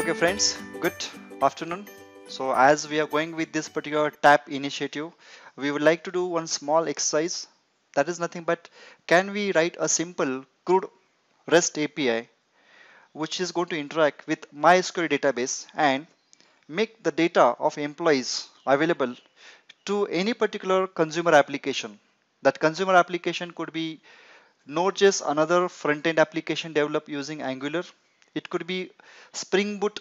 okay friends good afternoon so as we are going with this particular tap initiative we would like to do one small exercise that is nothing but can we write a simple crude rest api which is going to interact with mysql database and make the data of employees available to any particular consumer application that consumer application could be Node.js another front-end application developed using angular it could be Spring Boot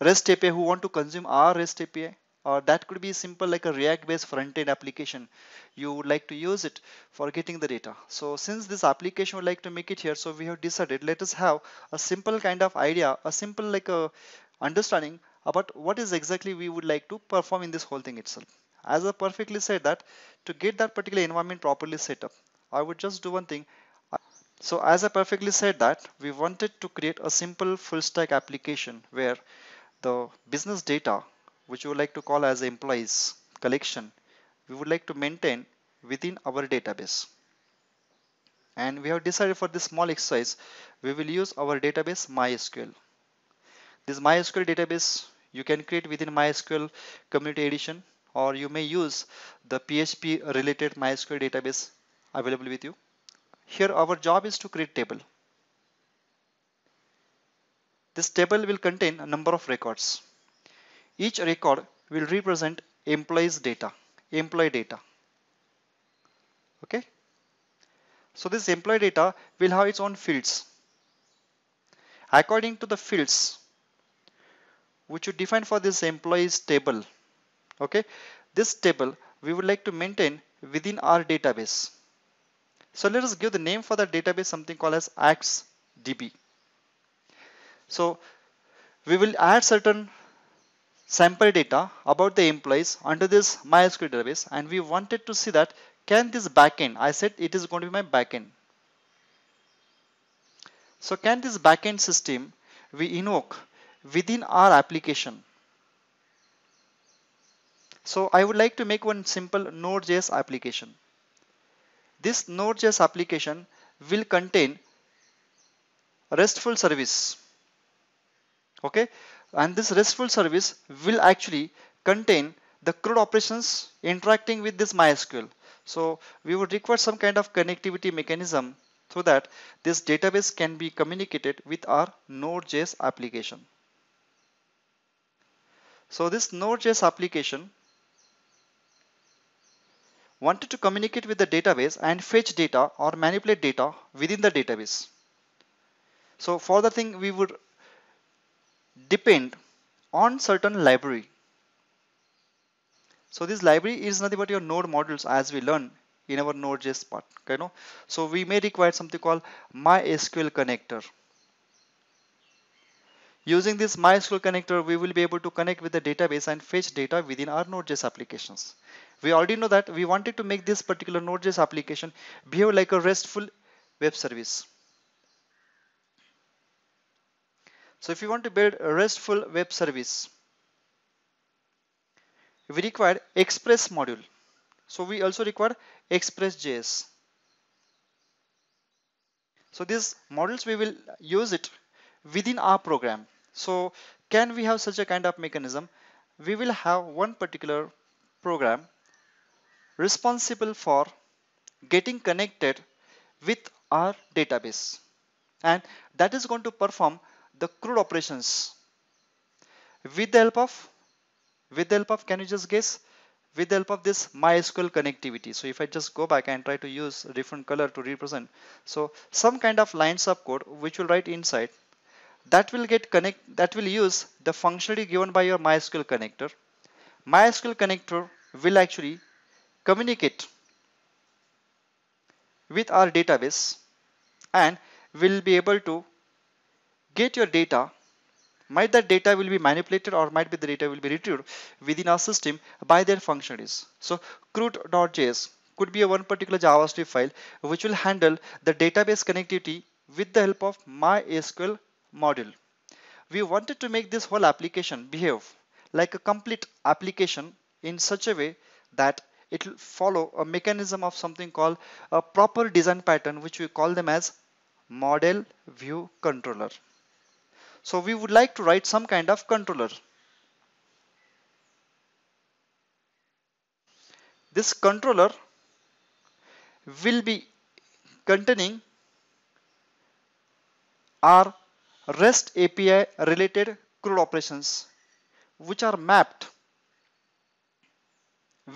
REST API who want to consume our REST API or that could be simple like a react based front end application you would like to use it for getting the data so since this application would like to make it here so we have decided let us have a simple kind of idea a simple like a understanding about what is exactly we would like to perform in this whole thing itself as I perfectly said that to get that particular environment properly set up I would just do one thing so as I perfectly said that we wanted to create a simple full stack application where the business data, which we would like to call as employees collection, we would like to maintain within our database. And we have decided for this small exercise, we will use our database MySQL. This MySQL database you can create within MySQL Community Edition or you may use the PHP related MySQL database available with you. Here our job is to create table. This table will contain a number of records. Each record will represent employees data, employee data. Okay. So this employee data will have its own fields. According to the fields which you define for this employees table, okay, this table we would like to maintain within our database. So let us give the name for the database something called as AxDB. So we will add certain sample data about the employees under this MySQL database and we wanted to see that can this backend, I said it is going to be my backend. So can this backend system we invoke within our application. So I would like to make one simple Node.js application. This Node.js application will contain RESTful service. Okay, and this RESTful service will actually contain the CRUD operations interacting with this MySQL. So we would require some kind of connectivity mechanism so that this database can be communicated with our Node.js application. So this Node.js application wanted to communicate with the database and fetch data or manipulate data within the database. So for the thing we would depend on certain library. So this library is nothing but your node modules as we learn in our Node.js part. Okay, no? So we may require something called MySQL connector. Using this MySQL connector, we will be able to connect with the database and fetch data within our Node.js applications. We already know that we wanted to make this particular Node.js application behave like a RESTful web service. So if you want to build a RESTful web service, we require Express module. So we also require Express.js. So these models, we will use it within our program. So can we have such a kind of mechanism? We will have one particular program responsible for getting connected with our database and that is going to perform the CRUD operations with the help of with the help of can you just guess with the help of this MySQL connectivity so if I just go back and try to use a different color to represent so some kind of line code which will write inside that will get connect that will use the functionality given by your MySQL connector MySQL connector will actually communicate with our database and we'll be able to get your data might that data will be manipulated or might be the data will be retrieved within our system by their functionaries so crude.js could be a one particular javascript file which will handle the database connectivity with the help of mysql module we wanted to make this whole application behave like a complete application in such a way that it will follow a mechanism of something called a proper design pattern which we call them as model view controller. So we would like to write some kind of controller. This controller will be containing our REST API related CRUD operations which are mapped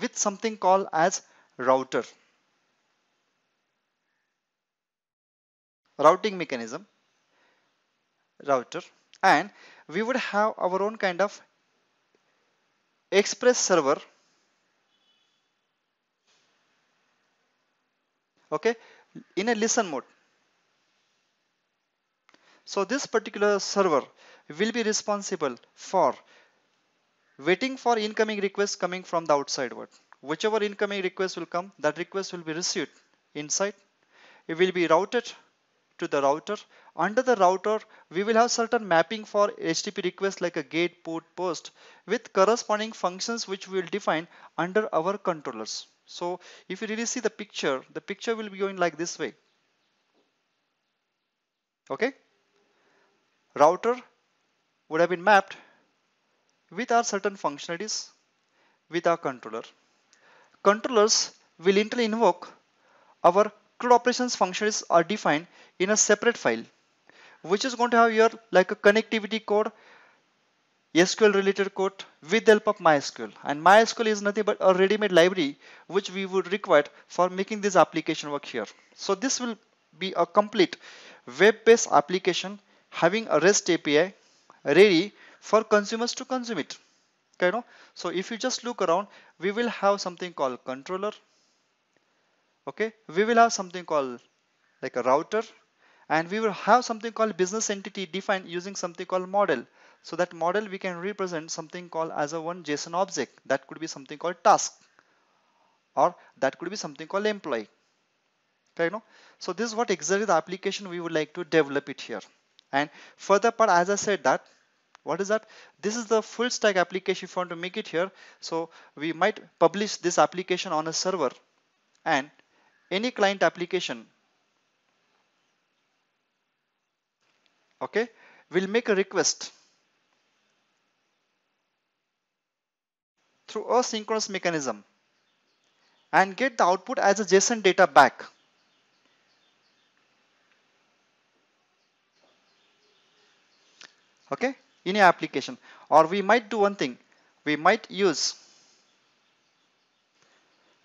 with something called as router. Routing mechanism, router and we would have our own kind of express server okay in a listen mode so this particular server will be responsible for waiting for incoming requests coming from the outside world. Whichever incoming request will come, that request will be received inside. It will be routed to the router. Under the router, we will have certain mapping for HTTP requests like a gate, port, post with corresponding functions which we will define under our controllers. So if you really see the picture, the picture will be going like this way. Okay. Router would have been mapped with our certain functionalities with our controller. Controllers will internally invoke our CRUD operations functionalities are defined in a separate file which is going to have your like a connectivity code SQL related code with the help of MySQL and MySQL is nothing but a ready-made library which we would require for making this application work here. So this will be a complete web-based application having a REST API ready for consumers to consume it okay no? so if you just look around we will have something called controller okay we will have something called like a router and we will have something called business entity defined using something called model so that model we can represent something called as a one json object that could be something called task or that could be something called employee okay no? so this is what exactly the application we would like to develop it here and further part as i said that what is that? This is the full stack application if you want to make it here. So we might publish this application on a server and any client application okay will make a request through a synchronous mechanism and get the output as a JSON data back. Okay, in your application or we might do one thing we might use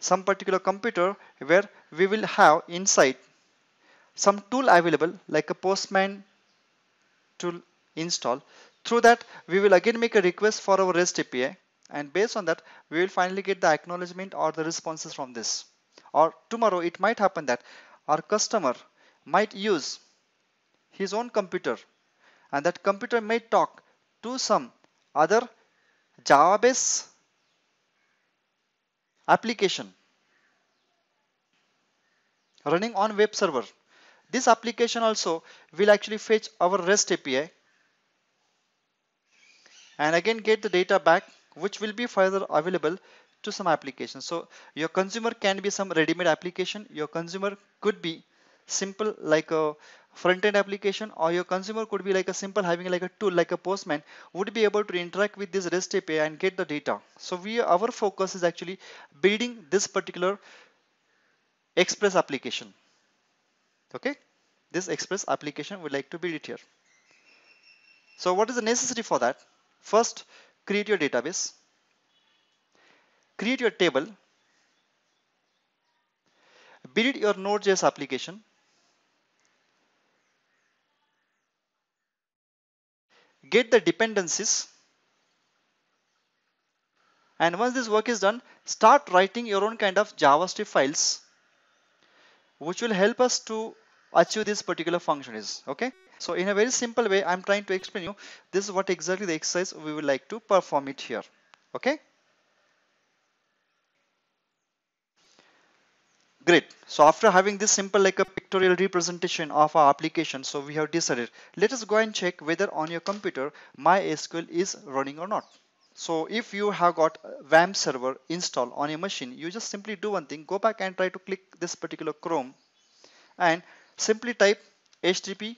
some particular computer where we will have inside some tool available like a postman tool install through that we will again make a request for our REST API and based on that we will finally get the acknowledgement or the responses from this or tomorrow it might happen that our customer might use his own computer and that computer may talk to some other Java-based application running on web server. This application also will actually fetch our REST API and again get the data back which will be further available to some application. So your consumer can be some ready-made application. Your consumer could be simple like a front end application or your consumer could be like a simple having like a tool like a postman would be able to interact with this REST API and get the data. So we our focus is actually building this particular express application. Okay, this express application we like to build it here. So what is the necessary for that? First, create your database, create your table, build your Node.js application, get the dependencies. And once this work is done, start writing your own kind of JavaScript files, which will help us to achieve this particular function is okay. So in a very simple way, I'm trying to explain you this is what exactly the exercise we would like to perform it here. Okay. Great. So after having this simple like a pictorial representation of our application, so we have decided, let us go and check whether on your computer MySQL is running or not. So if you have got VAM server installed on your machine, you just simply do one thing, go back and try to click this particular Chrome and simply type HTTP,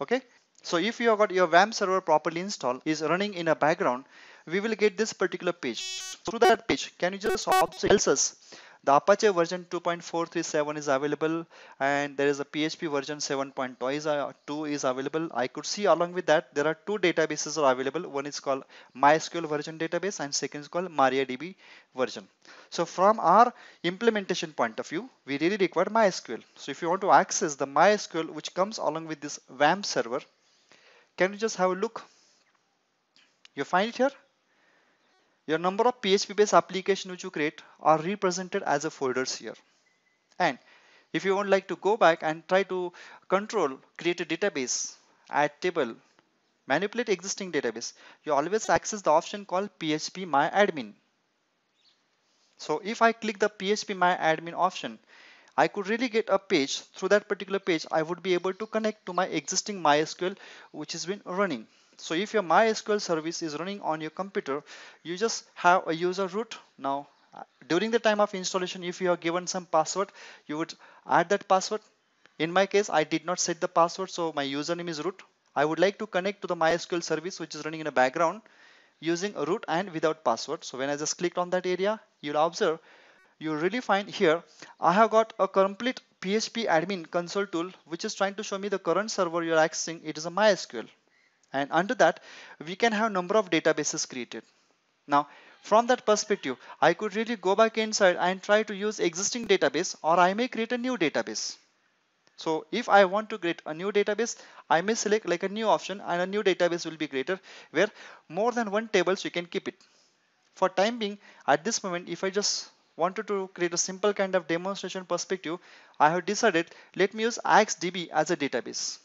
okay? So if you have got your VAM server properly installed, is running in a background, we will get this particular page. Through that page, can you just observe tells us the Apache version 2.437 is available and there is a PHP version 7.2 uh, is, available. I could see along with that there are two databases are available. One is called MySQL version database and second is called MariaDB version. So from our implementation point of view, we really require MySQL. So if you want to access the MySQL which comes along with this WAMP server, can you just have a look? You find it here? Your number of PHP based application which you create are represented as a folders here. And if you would like to go back and try to control, create a database, add table, manipulate existing database, you always access the option called PHP My Admin. So if I click the PHP My Admin option, I could really get a page through that particular page I would be able to connect to my existing MySQL which has been running so if your MySQL service is running on your computer, you just have a user root. Now, uh, during the time of installation, if you are given some password, you would add that password. In my case, I did not set the password, so my username is root. I would like to connect to the MySQL service, which is running in the background using a root and without password. So when I just clicked on that area, you'll observe, you really find here, I have got a complete PHP admin console tool, which is trying to show me the current server you're accessing. It is a MySQL. And under that, we can have number of databases created. Now, from that perspective, I could really go back inside and try to use existing database or I may create a new database. So if I want to create a new database, I may select like a new option and a new database will be created where more than one tables you can keep it. For time being, at this moment, if I just wanted to create a simple kind of demonstration perspective, I have decided let me use AxDB as a database.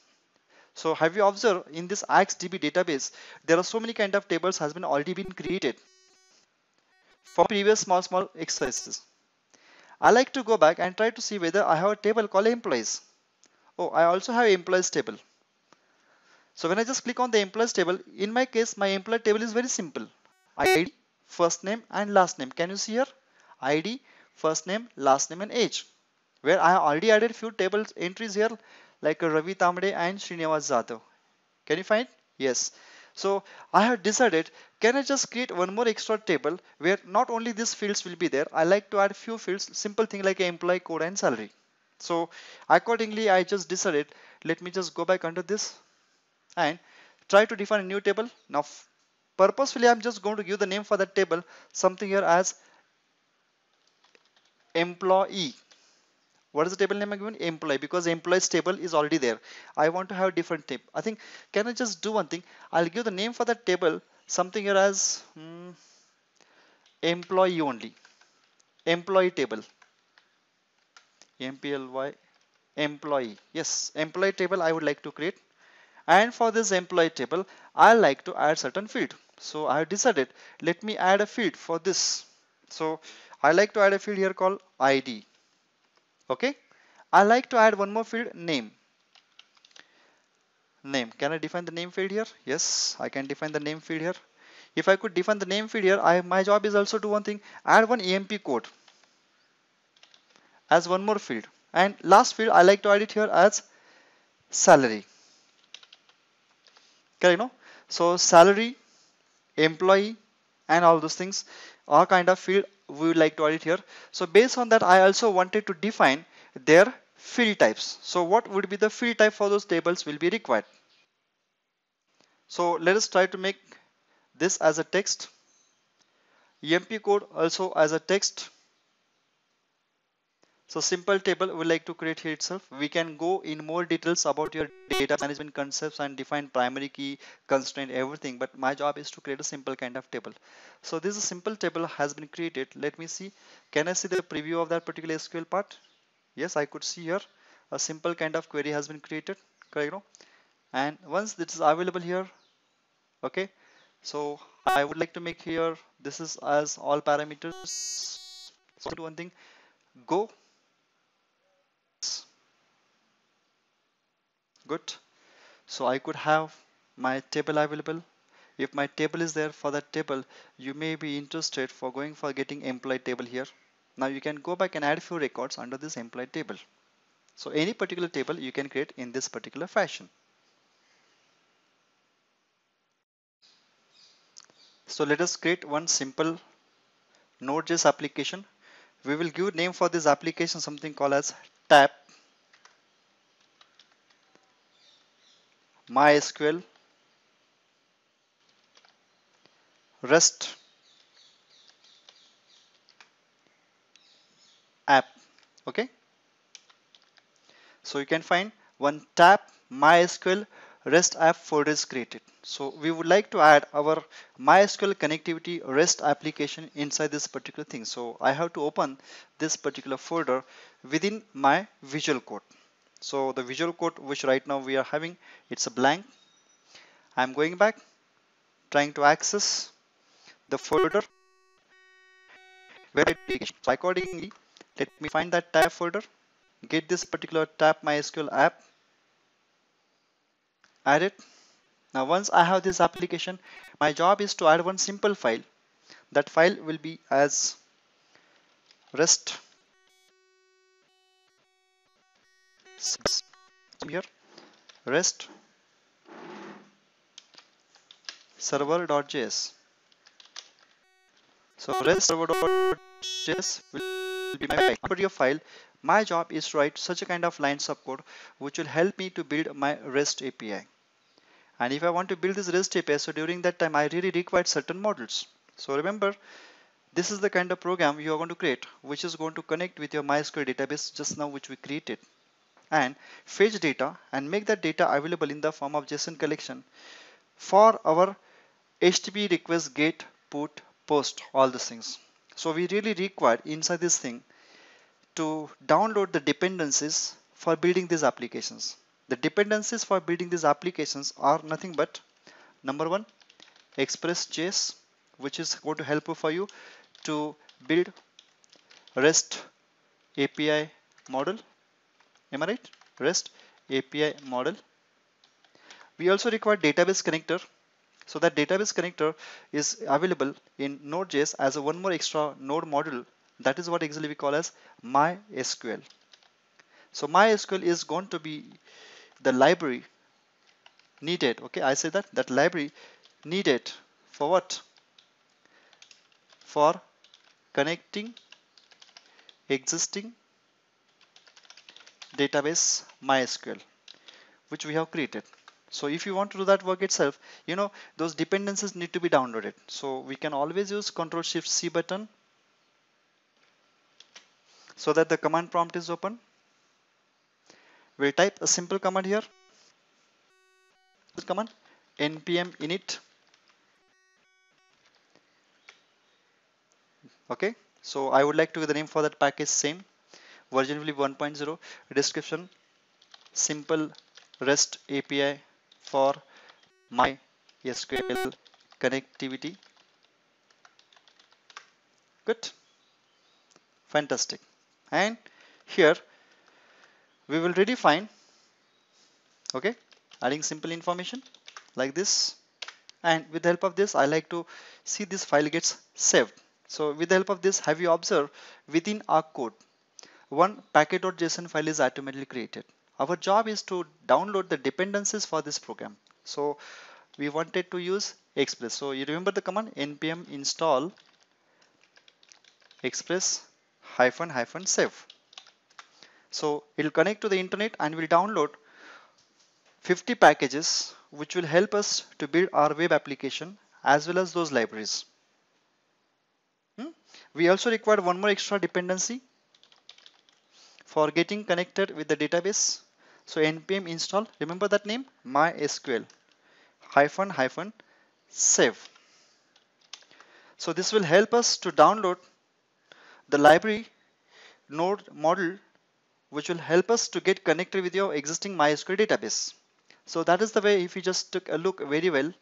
So have you observed in this XDB database, there are so many kind of tables has been already been created from previous small, small exercises. I like to go back and try to see whether I have a table called employees. Oh, I also have employees table. So when I just click on the employees table, in my case, my employee table is very simple. ID, first name and last name. Can you see here? ID, first name, last name and age. Where I already added few table entries here like Ravi Tamade and Srinivas Zato. Can you find? Yes. So I have decided, can I just create one more extra table where not only these fields will be there, I like to add few fields, simple thing like employee code and salary. So accordingly, I just decided, let me just go back under this and try to define a new table. Now purposefully, I'm just going to give the name for that table, something here as employee what is the table name i given? Employee, because employees table is already there. I want to have a different table. I think, can I just do one thing? I'll give the name for that table, something here as hmm, employee only, employee table, MPLY, employee. Yes, employee table I would like to create. And for this employee table, I like to add certain field. So I have decided, let me add a field for this. So I like to add a field here called ID Okay. I like to add one more field name. Name. Can I define the name field here? Yes, I can define the name field here. If I could define the name field here, I, my job is also to one thing. Add one EMP code as one more field. And last field, I like to add it here as salary. Okay, no? So salary, employee, and all those things are kind of field we would like to it here. So based on that, I also wanted to define their field types. So what would be the field type for those tables will be required. So let us try to make this as a text, EMP code also as a text. So simple table we like to create here itself. We can go in more details about your data management concepts and define primary key, constraint, everything. But my job is to create a simple kind of table. So this simple table has been created. Let me see. Can I see the preview of that particular SQL part? Yes, I could see here a simple kind of query has been created. Correct? And once this is available here, okay. So I would like to make here this is as all parameters. So do one thing, go Good. So I could have my table available. If my table is there for that table, you may be interested for going for getting employee table here. Now you can go back and add few records under this employee table. So any particular table you can create in this particular fashion. So let us create one simple Node.js application we will give name for this application something called as tap mysql rest app okay so you can find one tap mysql REST app folder is created. So we would like to add our MySQL connectivity REST application inside this particular thing. So I have to open this particular folder within my visual code. So the visual code which right now we are having, it's a blank. I'm going back, trying to access the folder where it So accordingly, let me find that tab folder, get this particular tab MySQL app add it. Now once I have this application, my job is to add one simple file. That file will be as rest here rest server.js. So rest server.js will be my property of file my job is to write such a kind of line code which will help me to build my REST API. And if I want to build this REST API, so during that time I really required certain models. So remember, this is the kind of program you are going to create, which is going to connect with your MySQL database just now which we created and fetch data and make that data available in the form of JSON collection for our HTTP request get, put, post, all these things. So we really require inside this thing to download the dependencies for building these applications. The dependencies for building these applications are nothing but number one, Express.js, which is going to help for you to build REST API model. Am I right? REST API model. We also require database connector. So that database connector is available in Node.js as a one more extra node module that is what actually we call as MySQL. So MySQL is going to be the library needed. Okay, I say that that library needed for what? For connecting existing database MySQL which we have created. So if you want to do that work itself, you know, those dependencies need to be downloaded. So we can always use Control Shift C button so that the command prompt is open. We'll type a simple command here. This command npm init. Okay, so I would like to give the name for that package same version will be 1.0 description simple REST API for my SQL connectivity. Good, fantastic and here we will redefine okay adding simple information like this and with the help of this I like to see this file gets saved so with the help of this have you observed within our code one packet.json file is automatically created our job is to download the dependencies for this program so we wanted to use express so you remember the command npm install express hyphen hyphen save. So it'll connect to the internet and will download 50 packages which will help us to build our web application as well as those libraries. Hmm? We also require one more extra dependency for getting connected with the database. So npm install, remember that name, mysql hyphen hyphen save. So this will help us to download the library node model which will help us to get connected with your existing MySQL database. So that is the way if you just took a look very well,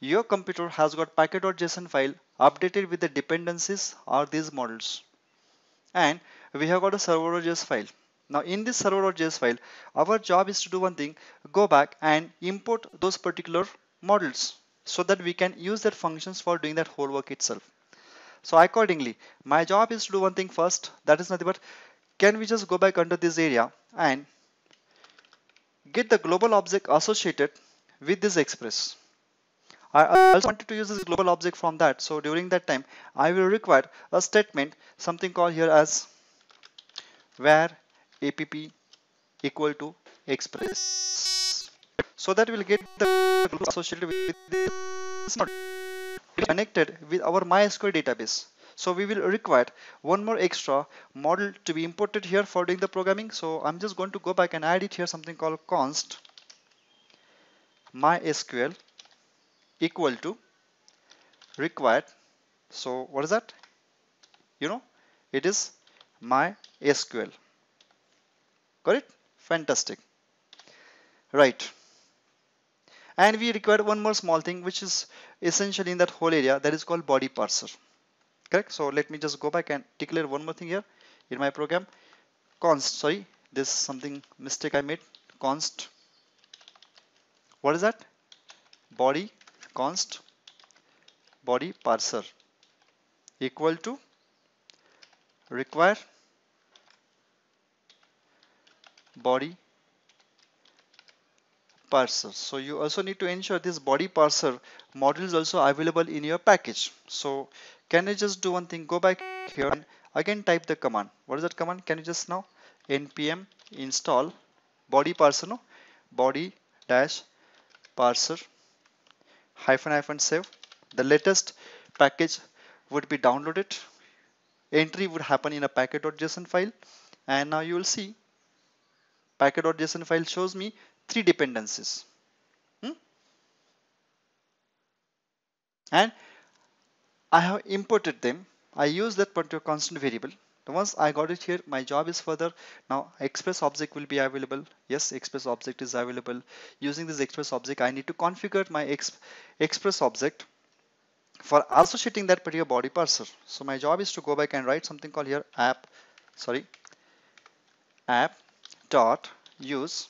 your computer has got packet.json file updated with the dependencies or these models. And we have got a server.js file. Now in this server.js file, our job is to do one thing, go back and import those particular models so that we can use their functions for doing that whole work itself. So accordingly, my job is to do one thing first. That is nothing but can we just go back under this area and get the global object associated with this express. I also wanted to use this global object from that. So during that time, I will require a statement, something called here as where app equal to express. So that will get the global associated with this connected with our MySQL database. So we will require one more extra model to be imported here for doing the programming. So I'm just going to go back and add it here something called const mysql equal to required. So what is that? You know, it is mysql. Got it? Fantastic. Right. And we require one more small thing, which is essentially in that whole area that is called body parser. Correct? So let me just go back and declare one more thing here in my program. Const, sorry, this is something mistake I made. Const. What is that? Body const body parser equal to require body parser. So you also need to ensure this body parser module is also available in your package. So can I just do one thing? Go back here and again type the command. What is that command? Can you just now npm install body parser no body dash parser hyphen hyphen save the latest package would be downloaded entry would happen in a packet.json file and now you will see packet.json file shows me three dependencies. Hmm? And I have imported them. I use that particular constant variable. Once I got it here, my job is further. Now express object will be available. Yes, express object is available. Using this express object, I need to configure my exp express object for associating that particular body parser. So my job is to go back and write something called here app, sorry, app dot use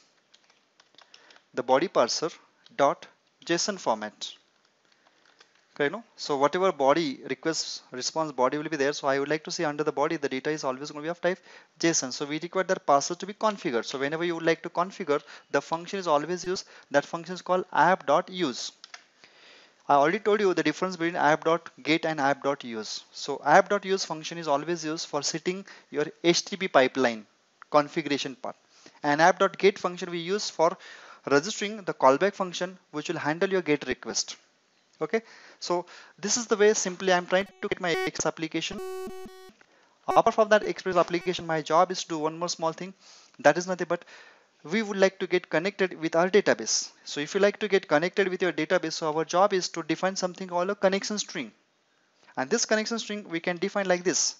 the body parser dot JSON format. Okay, no? So whatever body request response body will be there. So I would like to see under the body the data is always going to be of type JSON. So we require that parser to be configured. So whenever you would like to configure, the function is always used. That function is called app. dot use. I already told you the difference between app.get and app.use. So app.use function is always used for setting your HTTP pipeline configuration part. And app.get function we use for registering the callback function which will handle your get request. Okay, so this is the way simply I'm trying to get my Express application. Apart from that Express application, my job is to do one more small thing. That is nothing but we would like to get connected with our database. So if you like to get connected with your database, so our job is to define something called a connection string. And this connection string we can define like this.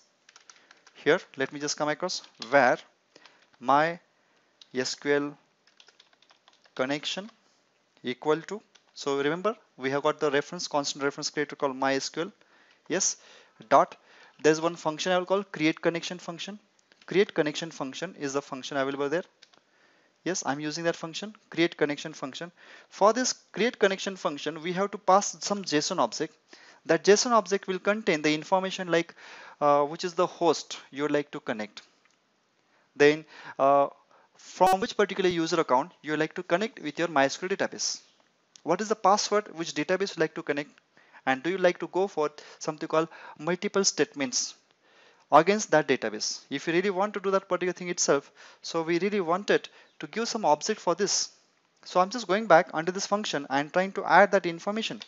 Here, let me just come across where my SQL connection equal to so remember we have got the reference constant reference creator called mysql yes dot there's one function I will call create connection function create connection function is the function available there yes I'm using that function create connection function for this create connection function we have to pass some JSON object that JSON object will contain the information like uh, which is the host you'd like to connect then uh, from which particular user account you like to connect with your MySQL database. What is the password which database you like to connect and do you like to go for something called multiple statements against that database. If you really want to do that particular thing itself, so we really wanted to give some object for this. So I'm just going back under this function and trying to add that information.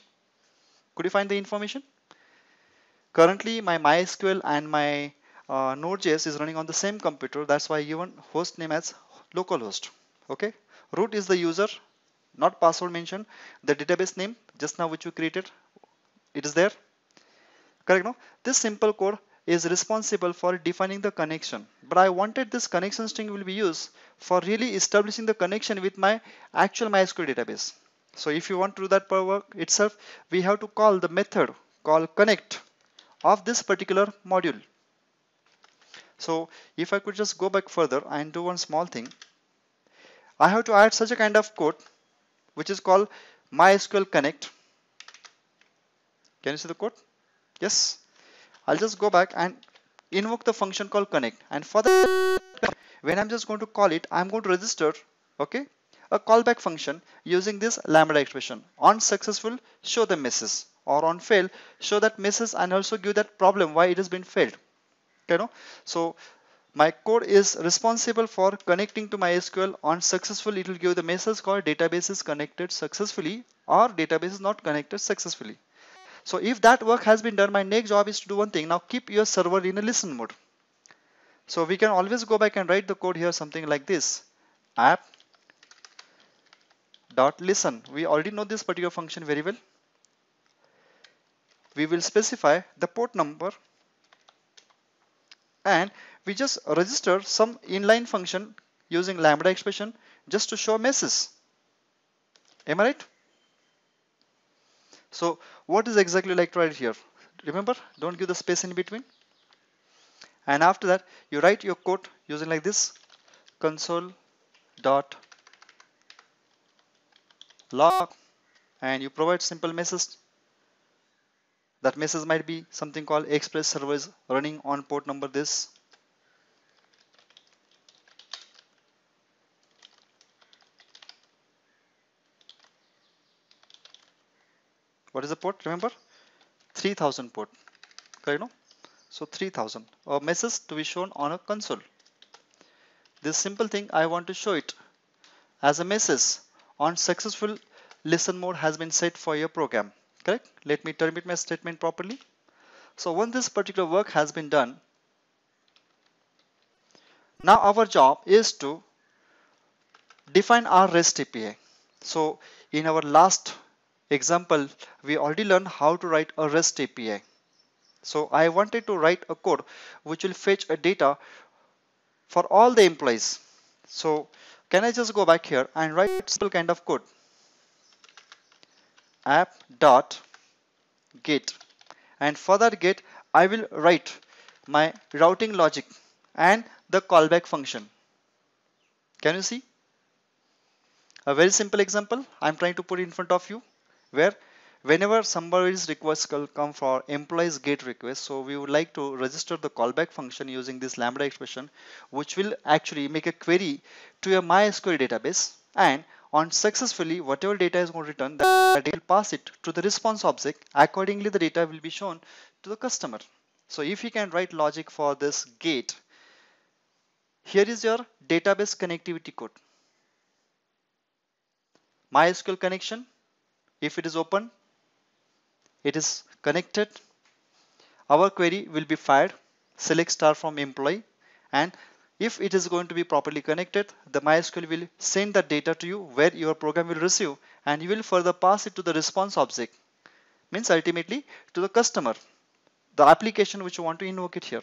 Could you find the information? Currently my MySQL and my uh, Node.js is running on the same computer. That's why even host name as localhost. Okay, root is the user, not password mentioned. The database name just now which you created, it is there. Correct? No. This simple code is responsible for defining the connection. But I wanted this connection string will be used for really establishing the connection with my actual MySQL database. So if you want to do that per work itself, we have to call the method call connect of this particular module. So if I could just go back further and do one small thing, I have to add such a kind of code which is called MySQL connect. Can you see the code? Yes. I'll just go back and invoke the function called connect and for that, when I'm just going to call it, I'm going to register, okay, a callback function using this lambda expression on successful show the message or on fail show that message and also give that problem why it has been failed you know so my code is responsible for connecting to MySQL on successful it will give the message called database is connected successfully or database is not connected successfully so if that work has been done my next job is to do one thing now keep your server in a listen mode so we can always go back and write the code here something like this app dot listen we already know this particular function very well we will specify the port number and we just register some inline function using lambda expression just to show messes. Am I right? So what is exactly like to write here? Remember, don't give the space in between. And after that, you write your code using like this console dot log and you provide simple message that message might be something called express service running on port number this what is the port remember 3000 port correct no so 3000 a message to be shown on a console this simple thing I want to show it as a message on successful listen mode has been set for your program correct? Let me terminate my statement properly. So when this particular work has been done, now our job is to define our REST API. So in our last example, we already learned how to write a REST API. So I wanted to write a code which will fetch a data for all the employees. So can I just go back here and write simple kind of code? app dot get and for that get I will write my routing logic and the callback function can you see a very simple example I'm trying to put in front of you where whenever somebody's request will come for employees get request so we would like to register the callback function using this lambda expression which will actually make a query to your MySQL database and on successfully whatever data is going to return that will pass it to the response object accordingly the data will be shown to the customer so if you can write logic for this gate here is your database connectivity code MySQL connection if it is open it is connected our query will be fired select star from employee and if it is going to be properly connected, the MySQL will send the data to you where your program will receive and you will further pass it to the response object. Means ultimately to the customer, the application which you want to invoke it here.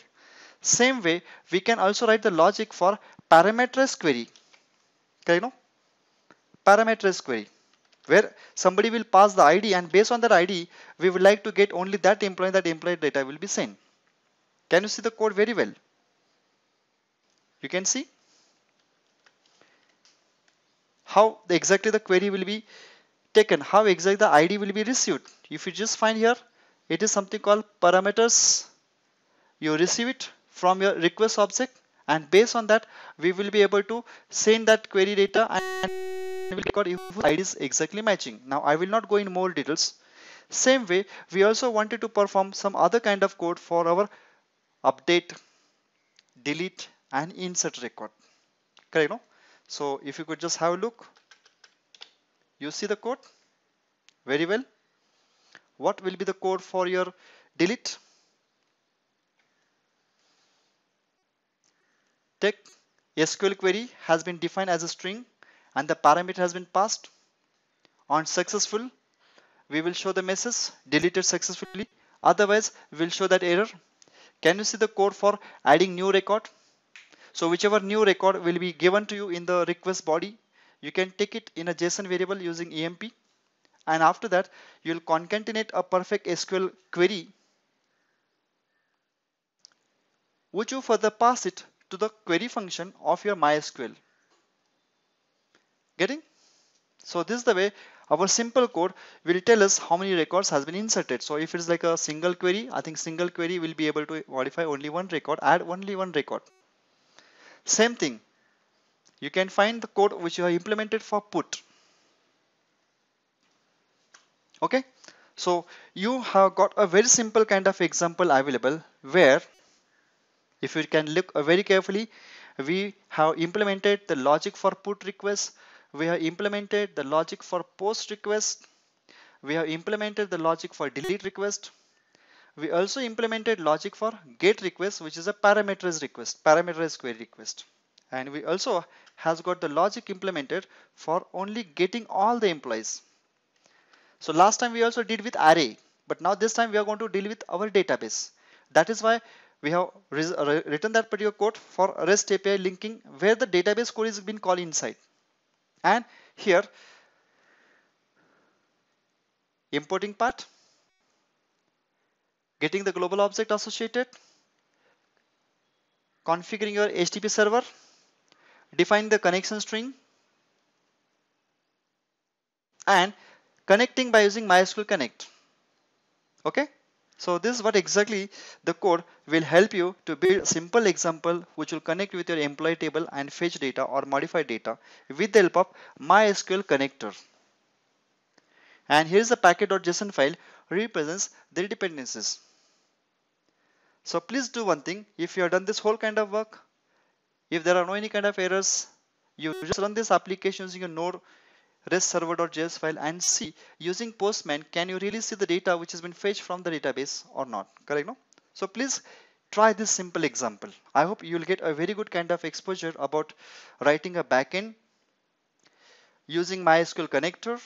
Same way, we can also write the logic for parameters query. Okay, know, Parameterized query where somebody will pass the ID and based on that ID, we would like to get only that employee, that employee data will be sent. Can you see the code very well? You can see how exactly the query will be taken, how exactly the ID will be received. If you just find here, it is something called parameters. You receive it from your request object and based on that, we will be able to send that query data and will record if ID is exactly matching. Now I will not go in more details. Same way, we also wanted to perform some other kind of code for our update, delete and insert record correct no so if you could just have a look you see the code very well what will be the code for your delete Take SQL query has been defined as a string and the parameter has been passed on successful we will show the message deleted successfully otherwise we'll show that error can you see the code for adding new record so whichever new record will be given to you in the request body, you can take it in a JSON variable using EMP. And after that, you'll concatenate a perfect SQL query, which you further pass it to the query function of your MySQL. Getting? So this is the way our simple code will tell us how many records has been inserted. So if it's like a single query, I think single query will be able to modify only one record, add only one record. Same thing, you can find the code which you have implemented for put. Okay, so you have got a very simple kind of example available where if you can look very carefully, we have implemented the logic for put request. We have implemented the logic for post request. We have implemented the logic for delete request. We also implemented logic for get request, which is a parameterized request, parameterized query request. And we also has got the logic implemented for only getting all the employees. So last time we also did with array, but now this time we are going to deal with our database. That is why we have written that particular code for REST API linking where the database code is been called inside. And here, importing part, getting the global object associated, configuring your HTTP server, define the connection string, and connecting by using MySQL Connect. Okay, so this is what exactly the code will help you to build a simple example which will connect with your employee table and fetch data or modify data with the help of MySQL connector. And here's the packet.json file represents the dependencies. So please do one thing. If you have done this whole kind of work, if there are no any kind of errors, you just run this application using a node rest server.js file and see using Postman, can you really see the data which has been fetched from the database or not? Correct, no? So please try this simple example. I hope you'll get a very good kind of exposure about writing a backend using MySQL connector,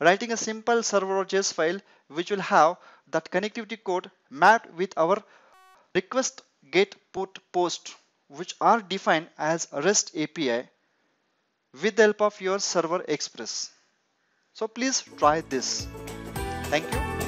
writing a simple server.js file which will have that connectivity code mapped with our request get put post which are defined as REST API with the help of your server express. So please try this. Thank you.